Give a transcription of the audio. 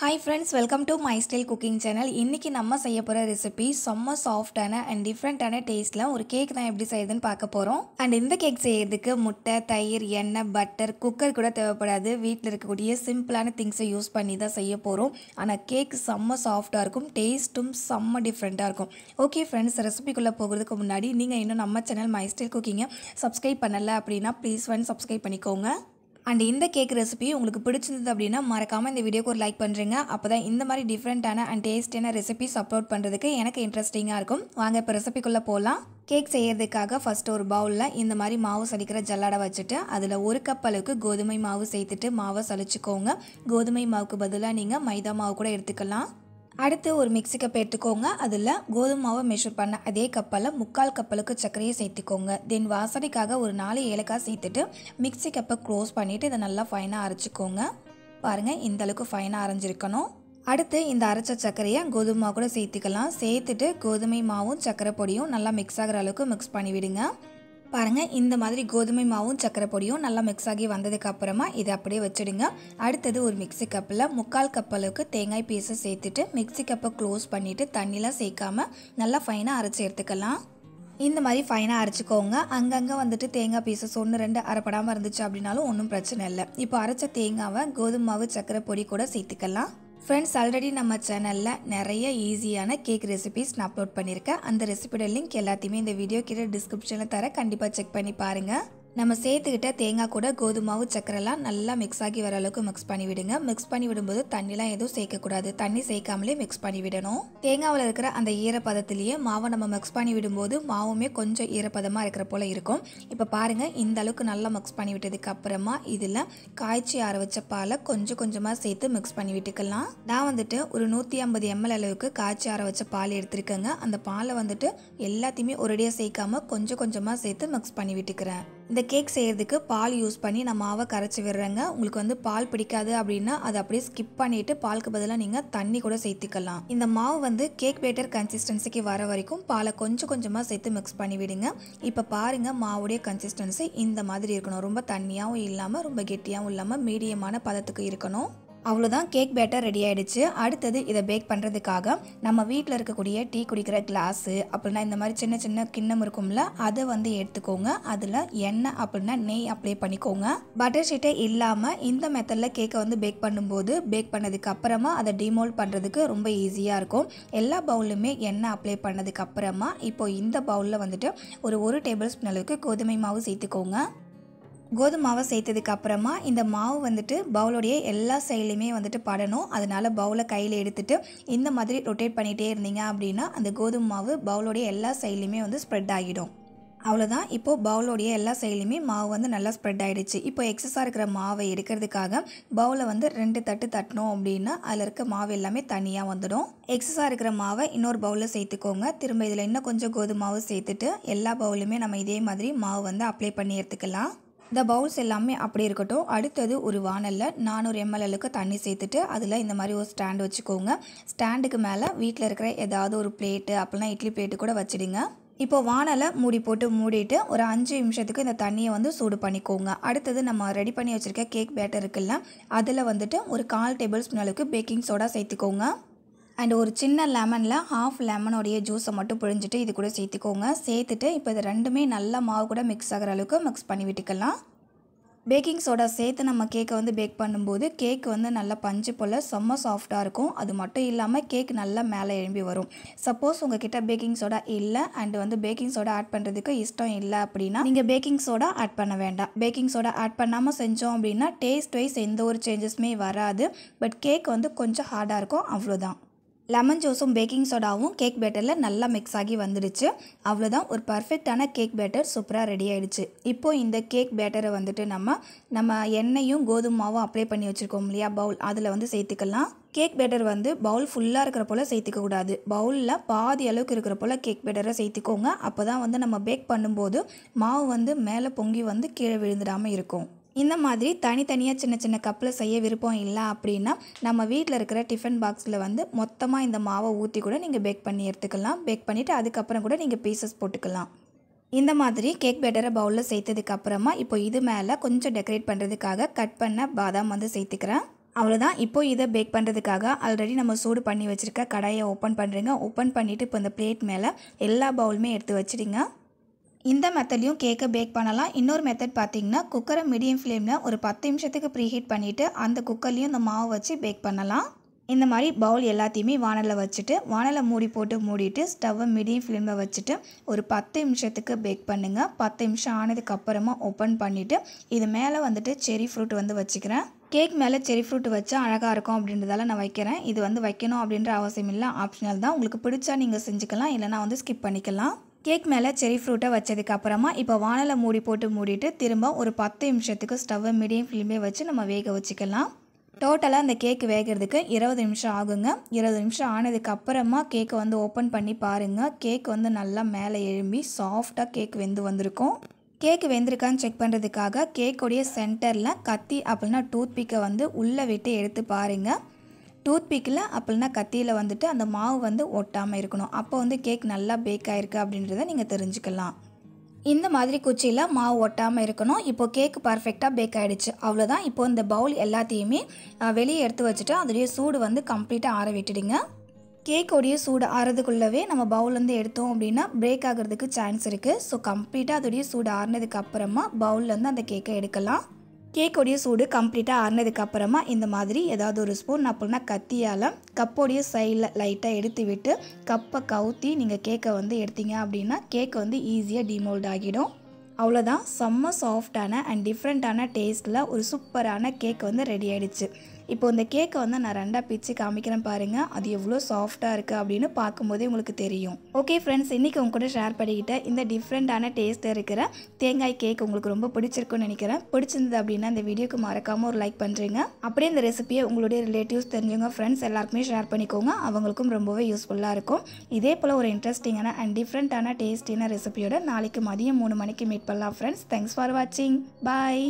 hi friends welcome to my style cooking channel இன்றைக்கி நம்ம செய்ய போகிற ரெசிபி செம்ம சாஃப்டான அண்ட் டிஃப்ரெண்ட்டான டேஸ்ட்டில் ஒரு கேக் தான் எப்படி செய்யுதுன்னு பார்க்க போகிறோம் அண்ட் இந்த கேக் செய்யறதுக்கு முட்டை தயிர் எண்ணெய் பட்டர் குக்கர் கூட தேவைப்படாது வீட்டில் இருக்கக்கூடிய சிம்பிளான திங்ஸை யூஸ் பண்ணி தான் செய்ய போகிறோம் ஆனால் கேக் செம்ம சாஃப்டாக இருக்கும் டேஸ்ட்டும் செம்ம டிஃப்ரெண்ட்டாக இருக்கும் ஓகே ஃப்ரெண்ட்ஸ் ரெசிபிக்குள்ளே போகிறதுக்கு முன்னாடி நீங்கள் இன்னும் நம்ம சேனல் மை ஸ்டைல் குக்கிங்கை சப்ஸ்கிரைப் பண்ணலை அப்படின்னா ப்ளீஸ் ஒன் சப்ஸ்கிரைப் பண்ணிக்கோங்க அண்ட் இந்த கேக் ரெசிபி உங்களுக்கு பிடிச்சிருந்தது அப்படின்னா மறக்காமல் இந்த வீடியோக்கு ஒரு லைக் பண்ணுறீங்க அப்போ தான் இந்த மாதிரி டிஃப்ரெண்ட்டான அண்ட் டேஸ்டியான ரெசிபிஸ் அப்லோட் பண்ணுறதுக்கு எனக்கு இன்ட்ரெஸ்டிங்காக இருக்கும் வாங்க இப்போ ரெசிபிக்குள்ளே போகலாம் கேக் செய்கிறதுக்காக ஃபஸ்ட்டு ஒரு பவுலில் இந்த மாதிரி மாவு சலிக்கிற ஜல்லாடை வச்சுட்டு அதில் ஒரு கப் அளவுக்கு கோதுமை மாவு சேர்த்துட்டு மாவை சலிச்சுக்கோங்க கோதுமை மாவுக்கு பதிலாக நீங்கள் மைதா மாவு கூட எடுத்துக்கலாம் அடுத்து ஒரு மிக்சி கப் எடுத்துக்கோங்க அதில் கோதுமை மாவை மெஷர் பண்ண அதே கப்பில் முக்கால் கப்பலுக்கு சர்க்கரையை சேர்த்துக்கோங்க தென் வாசனைக்காக ஒரு நாலு ஏலக்காய் சேர்த்துட்டு மிக்சி கப்பை க்ளோஸ் பண்ணிவிட்டு இதை நல்லா ஃபைனாக அரைச்சிக்கோங்க பாருங்கள் இந்த அளவுக்கு ஃபைனாக அரைஞ்சிருக்கணும் அடுத்து இந்த அரைச்ச சர்க்கரையை கோதுமை மாவு கூட சேர்த்துக்கலாம் சேர்த்துட்டு கோதுமை மாவும் சர்க்கரை பொடியும் நல்லா மிக்ஸ் ஆகிற அளவுக்கு மிக்ஸ் பண்ணிவிடுங்க பாருங்கள் இந்த மாதிரி கோதுமை மாவும் சக்கரை பொடியும் நல்லா மிக்ஸ் ஆகி வந்ததுக்கு அப்புறமா இதை அப்படியே வச்சுடுங்க அடுத்தது ஒரு மிக்சி கப்பில் முக்கால் கப் அளவுக்கு தேங்காய் பீஸை சேர்த்துட்டு மிக்சி கப்பை க்ளோஸ் பண்ணிவிட்டு தண்ணிலாம் சேர்க்காமல் நல்லா ஃபைனாக அரைச்சி எடுத்துக்கலாம் இந்த மாதிரி ஃபைனாக அரைச்சிக்கோங்க அங்கங்கே வந்துட்டு தேங்காய் பீசஸ் ஒன்று ரெண்டு அரைப்படாமல் இருந்துச்சு அப்படின்னாலும் ஒன்றும் பிரச்சனை இல்லை இப்போ அரைச்ச தேங்காவை கோதுமை மாவு சக்கரை பொடி கூட சேர்த்துக்கலாம் ஃப்ரெண்ட்ஸ் ஆல்ரெடி நம்ம சேனலில் நிறைய ஈஸியான கேக் ரெசிபிஸ் நான் அப்லோட் பண்ணியிருக்கேன் அந்த ரெசிபியோட லிங்க் எல்லாத்தையுமே இந்த வீடியோ கீழே டிஸ்கிரிப்ஷனில் தர கண்டிப்பாக செக் பண்ணி பாருங்கள் நம்ம சேர்த்துக்கிட்ட தேங்காய் கூட கோதுமாவு சக்கரைலாம் நல்லா மிக்ஸ் ஆகி வர அளவுக்கு மிக்ஸ் பண்ணி விடுங்க மிக்ஸ் பண்ணி விடும்போது தண்ணிலாம் எதுவும் சேர்க்கக்கூடாது தண்ணி சேர்க்காமலே மிக்ஸ் பண்ணி விடணும் தேங்காவில் இருக்கிற அந்த ஈரப்பதத்திலேயே மாவை நம்ம மிக்ஸ் பண்ணி விடும்போது மாவுமே கொஞ்சம் ஈரப்பதமாக இருக்கிற போல் இருக்கும் இப்போ பாருங்கள் இந்த அளவுக்கு நல்லா மிக்ஸ் பண்ணி விட்டதுக்கு அப்புறமா இதில் காய்ச்சி ஆற வச்ச பாலை கொஞ்சம் கொஞ்சமாக சேர்த்து மிக்ஸ் பண்ணி விட்டுக்கலாம் நான் வந்துட்டு ஒரு நூற்றி ஐம்பது எம்எல் அளவுக்கு காய்ச்சி ஆற வச்ச பால் எடுத்துருக்கேங்க அந்த பாலை வந்துட்டு எல்லாத்தையுமே ஒரேடியாக சேர்க்காம கொஞ்சம் கொஞ்சமாக சேர்த்து மிக்ஸ் பண்ணி விட்டுக்கிறேன் இந்த கேக் செய்கிறதுக்கு பால் யூஸ் பண்ணி நான் மாவை கரைச்சி விடுறேங்க உங்களுக்கு வந்து பால் பிடிக்காது அப்படின்னா அதை அப்படியே ஸ்கிப் பண்ணிவிட்டு பாலுக்கு பதிலாக நீங்கள் தண்ணி கூட சேர்த்துக்கலாம் இந்த மாவு வந்து கேக் பேட்டர் கன்சிஸ்டன்சிக்கு வர வரைக்கும் பாலை கொஞ்சம் கொஞ்சமாக சேர்த்து மிக்ஸ் பண்ணி விடுங்க இப்போ பாருங்கள் மாவுடைய கன்சிஸ்டன்சி இந்த மாதிரி இருக்கணும் ரொம்ப தண்ணியாகவும் இல்லாமல் ரொம்ப கெட்டியாகவும் இல்லாமல் மீடியமான பதத்துக்கு இருக்கணும் அவ்வளோதான் கேக் பேட்டர் ரெடி ஆகிடுச்சு அடுத்தது இதை பேக் பண்ணுறதுக்காக நம்ம வீட்டில் இருக்கக்கூடிய டீ குடிக்கிற கிளாஸு அப்படின்னா இந்த மாதிரி சின்ன சின்ன கிண்ணம் இருக்கும்ல அதை வந்து எடுத்துக்கோங்க அதில் எண்ணெய் அப்படின்னா நெய் அப்ளை பண்ணிக்கோங்க பட்டர் ஷீட்டை இல்லாமல் இந்த மெத்தடில் கேக்கை வந்து பேக் பண்ணும்போது பேக் பண்ணதுக்கு அப்புறமா அதை டிமோல்ட் பண்ணுறதுக்கு ரொம்ப ஈஸியாக இருக்கும் எல்லா பவுலுமே எண்ணெய் அப்ளை பண்ணதுக்கு அப்புறமா இப்போ இந்த பவுலில் வந்துட்டு ஒரு ஒரு டேபிள் ஸ்பூன் அளவுக்கு கோதுமை மாவு சேர்த்துக்கோங்க கோதுமை மாவை சேர்த்ததுக்கு அப்புறமா இந்த மாவு வந்துட்டு பவுலுடைய எல்லா சைட்லையுமே வந்துட்டு படணும் அதனால் பவுலை கையில் எடுத்துகிட்டு இந்த மாதிரி ரொட்டேட் பண்ணிகிட்டே இருந்தீங்க அப்படின்னா அந்த கோதுமை மாவு பவுலுடைய எல்லா சைட்லையுமே வந்து ஸ்ப்ரெட் ஆகிடும் அவ்வளோதான் இப்போது பவுலோடைய எல்லா சைட்லையுமே மாவு வந்து நல்லா ஸ்ப்ரெட் ஆகிடுச்சு இப்போ எக்ஸஸாக இருக்கிற மாவை எடுக்கிறதுக்காக பவுலை வந்து ரெண்டு தட்டு தட்டினோம் அப்படின்னா அதில் இருக்க மாவு எல்லாமே தனியாக வந்துடும் எக்ஸஸாக இருக்கிற மாவை இன்னொரு பவுலில் சேர்த்துக்கோங்க திரும்ப இதில் இன்னும் கொஞ்சம் கோதுமாவு சேர்த்துட்டு எல்லா பவுலுமே நம்ம இதே மாதிரி மாவு வந்து அப்ளை பண்ணி எடுத்துக்கலாம் இந்த பவுல்ஸ் எல்லாமே அப்படி இருக்கட்டும் அடுத்தது ஒரு வானலில் நானூறு எம்எல்எலுக்கு தண்ணி சேர்த்துட்டு அதில் இந்த மாதிரி ஒரு ஸ்டாண்டு வச்சுக்கோங்க ஸ்டாண்டுக்கு மேலே வீட்டில் இருக்கிற ஏதாவது ஒரு பிளேட்டு அப்படிலாம் இட்லி பிளேட்டு கூட வச்சுடுங்க இப்போ வானலை மூடி போட்டு மூடிட்டு ஒரு அஞ்சு நிமிஷத்துக்கு இந்த தண்ணியை வந்து சூடு பண்ணிக்கோங்க அடுத்தது நம்ம ரெடி பண்ணி வச்சுருக்க கேக் பேட்டர் இருக்குல்ல அதில் வந்துட்டு ஒரு கால் டேபிள் ஸ்பூன் அளவுக்கு பேக்கிங் சோடா சேர்த்துக்கோங்க அண்ட் ஒரு சின்ன லெமனில் ஆஃப் லெமனுடைய ஜூஸை மட்டும் பிழிஞ்சிட்டு இது கூட சேர்த்துக்கோங்க சேர்த்துட்டு இப்போ இது ரெண்டுமே நல்லா மாவு கூட மிக்ஸ் ஆகிற அளவுக்கு மிக்ஸ் பண்ணி விட்டுக்கலாம் பேக்கிங் சோடா சேர்த்து நம்ம கேக்கை வந்து பேக் பண்ணும்போது கேக் வந்து நல்லா பஞ்சு போல் செம்ம சாஃப்டாக இருக்கும் அது மட்டும் இல்லாமல் கேக் நல்லா மேலே எழும்பி வரும் சப்போஸ் உங்கள் கிட்டே பேக்கிங் சோடா இல்லை அண்ட் வந்து பேக்கிங் சோடா ஆட் பண்ணுறதுக்கு இஷ்டம் இல்லை அப்படின்னா நீங்கள் பேக்கிங் சோடா ஆட் பண்ண வேண்டாம் பேக்கிங் சோடா ஆட் பண்ணாமல் செஞ்சோம் அப்படின்னா டேஸ்ட் வைஸ் எந்த ஒரு சேஞ்சஸுமே வராது பட் கேக் வந்து கொஞ்சம் ஹார்டாக இருக்கும் அவ்வளோதான் லெமன் ஜூஸும் பேக்கிங் சோடாவும் கேக் பேட்டரில் நல்லா மிக்ஸ் ஆகி வந்துடுச்சு அவ்வளோதான் ஒரு பர்ஃபெக்டான கேக் பேட்டர் சூப்பராக ரெடி ஆகிடுச்சு இப்போது இந்த கேக் பேட்டரை வந்துட்டு நம்ம நம்ம எண்ணெயும் கோதுமை மாவும் அப்ளை பண்ணி வச்சுருக்கோம் இல்லையா பவுல் அதில் வந்து சேர்த்துக்கலாம் கேக் பேட்டர் வந்து பவுல் ஃபுல்லாக இருக்கிற போல் சேர்த்துக்க கூடாது பவுலில் பாதி அளவுக்கு இருக்கிற போல் கேக் பேட்டரை சேர்த்துக்கோங்க அப்போ தான் வந்து நம்ம பேக் பண்ணும்போது மாவு வந்து மேலே பொங்கி வந்து கீழே விழுந்துடாமல் இருக்கும் இந்த மாதிரி தனித்தனியாக சின்ன சின்ன கப்பில் செய்ய விருப்பம் இல்லை அப்படின்னா நம்ம வீட்டில் இருக்கிற டிஃபன் பாக்ஸில் வந்து மொத்தமாக இந்த மாவை ஊற்றி கூட நீங்கள் பேக் பண்ணி எடுத்துக்கலாம் பேக் பண்ணிவிட்டு அதுக்கப்புறம் கூட நீங்கள் பீசஸ் போட்டுக்கலாம் இந்த மாதிரி கேக் பெட்டரை பவுலில் சேர்த்ததுக்கப்புறமா இப்போ இது மேலே கொஞ்சம் டெக்கரேட் பண்ணுறதுக்காக கட் பண்ண பாதாம் வந்து சேர்த்துக்கிறேன் அவ்வளோதான் இப்போ இதை பேக் பண்ணுறதுக்காக ஆல்ரெடி நம்ம சூடு பண்ணி வச்சுருக்க கடாயை ஓப்பன் பண்ணுறீங்க ஓப்பன் பண்ணிவிட்டு இப்போ இந்த பிளேட் மேலே எல்லா பவுலுமே எடுத்து வச்சுடுங்க இந்த மெத்தட்லையும் கேக்கை பேக் பண்ணலாம் இன்னொரு மெத்தட் பார்த்திங்கன்னா குக்கரை மீடியம் ஃப்ளேமில் ஒரு பத்து நிமிஷத்துக்கு ப்ரீஹீட் பண்ணிவிட்டு அந்த குக்கர்லேயும் இந்த மாவு வச்சு பேக் பண்ணலாம் இந்த மாதிரி பவுல் எல்லாத்தையுமே வானலில் வச்சுட்டு வானலில் மூடி போட்டு மூடிட்டு ஸ்டவ்வை மீடியம் ஃப்ளேமில் வச்சுட்டு ஒரு பத்து நிமிஷத்துக்கு பேக் பண்ணுங்கள் பத்து நிமிஷம் ஆனதுக்கப்புறமா ஓப்பன் பண்ணிவிட்டு இது மேலே வந்துட்டு செரி ஃப்ரூட் வந்து வச்சுக்கிறேன் கேக் மேலே செரி ஃப்ரூட் வச்சா அழகாக இருக்கும் அப்படின்றதால நான் வைக்கிறேன் இது வந்து வைக்கணும் அப்படின்ற அவசியம் இல்லை ஆப்ஷனல் தான் உங்களுக்கு பிடிச்சா நீங்கள் செஞ்சுக்கலாம் இல்லைனா வந்து ஸ்கிப் பண்ணிக்கலாம் கேக் மேலே செரி ஃப்ரூட்டை வச்சதுக்கப்புறமா இப்போ வானலை மூடி போட்டு மூடிட்டு திரும்ப ஒரு பத்து நிமிஷத்துக்கு ஸ்டவ்வை மீடியம் ஃப்ளேமே வச்சு நம்ம வேக வச்சுக்கலாம் டோட்டலாக அந்த கேக் வேகிறதுக்கு இருபது நிமிஷம் ஆகுங்க இருபது நிமிஷம் ஆனதுக்கப்புறமா கேக்கை வந்து ஓப்பன் பண்ணி பாருங்கள் கேக் வந்து நல்லா மேலே எழும்பி சாஃப்டாக கேக் வெந்து வந்திருக்கும் கேக் வெந்திருக்கான்னு செக் பண்ணுறதுக்காக கேக்குடைய சென்டரில் கத்தி அப்படின்னா டூத் பிக்கை வந்து உள்ளே விட்டு எடுத்து பாருங்கள் டூத் பீக்கில் அப்படின்னா கத்தியில் வந்துட்டு அந்த மாவு வந்து ஒட்டாமல் இருக்கணும் அப்போ வந்து கேக் நல்லா பேக் ஆகிருக்கு அப்படின்றத நீங்கள் தெரிஞ்சுக்கலாம் இந்த மாதிரி குச்சியில் மாவு ஒட்டாமல் இருக்கணும் இப்போது கேக்கு பர்ஃபெக்டாக பேக் ஆகிடுச்சு அவ்வளோதான் இப்போது இந்த பவுல் எல்லாத்தையுமே வெளியே எடுத்து வச்சுட்டு அதோடைய சூடு வந்து கம்ப்ளீட்டாக ஆற விட்டுடுங்க கேக்கோடைய சூடு ஆறதுக்குள்ளவே நம்ம பவுல்லேருந்து எடுத்தோம் அப்படின்னா பிரேக் ஆகிறதுக்கு சான்ஸ் இருக்குது ஸோ கம்ப்ளீட்டாக அதோடைய சூடு ஆறுனதுக்கு அப்புறமா பவுல்லேருந்து அந்த கேக்கை எடுக்கலாம் கேக்கோடைய சூடு கம்ப்ளீட்டாக ஆறினதுக்கப்புறமா இந்த மாதிரி ஏதாவது ஒரு ஸ்பூன் அப்படின்னா கத்தியால் கப்போடைய சைடில் லைட்டாக எடுத்து விட்டு கப்பை கவுத்தி நீங்கள் கேக்கை வந்து எடுத்தீங்க அப்படின்னா கேக் வந்து ஈஸியாக டிமோல்ட் ஆகிடும் அவ்வளோதான் செம்ம சாஃப்டான அண்ட் டிஃப்ரெண்ட்டான டேஸ்ட்டில் ஒரு சூப்பரான கேக் வந்து ரெடி ஆகிடுச்சு இப்போ இந்த கேக்கை வந்து நான் ரெண்டாக பிச்சு காமிக்கிறேன் பாருங்கள் அது எவ்வளோ சாஃப்டாக இருக்குது அப்படின்னு பார்க்கும்போதே உங்களுக்கு தெரியும் ஓகே ஃப்ரெண்ட்ஸ் இன்றைக்கி உங்க கூட ஷேர் பண்ணிக்கிட்ட இந்த டிஃப்ரெண்ட்டான டேஸ்ட்டில் இருக்கிற தேங்காய் கேக் உங்களுக்கு ரொம்ப பிடிச்சிருக்குன்னு நினைக்கிறேன் பிடிச்சிருந்தது அப்படின்னா இந்த வீடியோக்கு மறக்காமல் ஒரு லைக் பண்ணுறீங்க அப்படியே இந்த ரெசிபியை உங்களுடைய ரிலேட்டிவ்ஸ் தெரிஞ்சவங்க ஃப்ரெண்ட்ஸ் எல்லாருக்குமே ஷேர் பண்ணிக்கோங்க அவங்களுக்கும் ரொம்பவே யூஸ்ஃபுல்லாக இருக்கும் இதே போல் ஒரு இன்ட்ரெஸ்டிங்கான அண்ட் டிஃப்ரெண்ட்டான டேஸ்டியான ரெசிபியோட நாளைக்கு மதியம் மூணு மணிக்கு மீட் பண்ணலாம் ஃப்ரெண்ட்ஸ் தேங்க்ஸ் ஃபார் வாட்சிங் பாய்